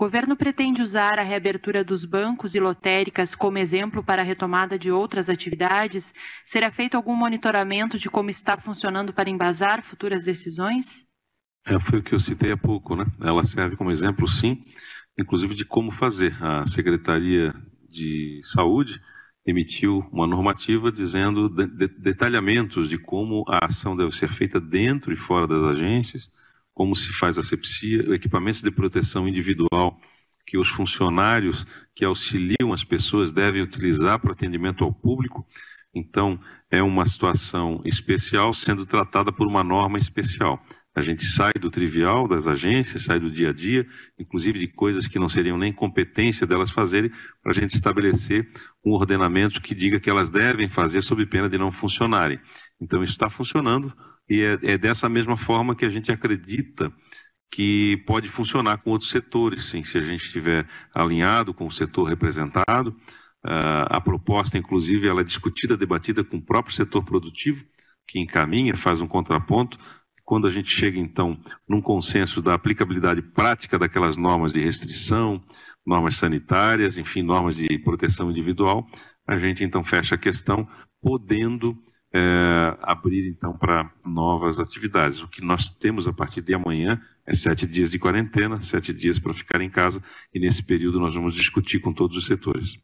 O governo pretende usar a reabertura dos bancos e lotéricas como exemplo para a retomada de outras atividades? Será feito algum monitoramento de como está funcionando para embasar futuras decisões? É, foi o que eu citei há pouco, né? Ela serve como exemplo, sim, inclusive de como fazer. A Secretaria de Saúde emitiu uma normativa dizendo de, de, detalhamentos de como a ação deve ser feita dentro e fora das agências como se faz asepsia, equipamentos de proteção individual que os funcionários que auxiliam as pessoas devem utilizar para atendimento ao público. Então, é uma situação especial sendo tratada por uma norma especial. A gente sai do trivial das agências, sai do dia a dia, inclusive de coisas que não seriam nem competência delas fazerem, para a gente estabelecer um ordenamento que diga que elas devem fazer sob pena de não funcionarem. Então, isso está funcionando, e é, é dessa mesma forma que a gente acredita que pode funcionar com outros setores, sim, se a gente estiver alinhado com o setor representado. Ah, a proposta, inclusive, ela é discutida, debatida com o próprio setor produtivo, que encaminha, faz um contraponto. Quando a gente chega, então, num consenso da aplicabilidade prática daquelas normas de restrição, normas sanitárias, enfim, normas de proteção individual, a gente, então, fecha a questão, podendo é, abrir então para novas atividades. O que nós temos a partir de amanhã é sete dias de quarentena, sete dias para ficar em casa, e nesse período nós vamos discutir com todos os setores.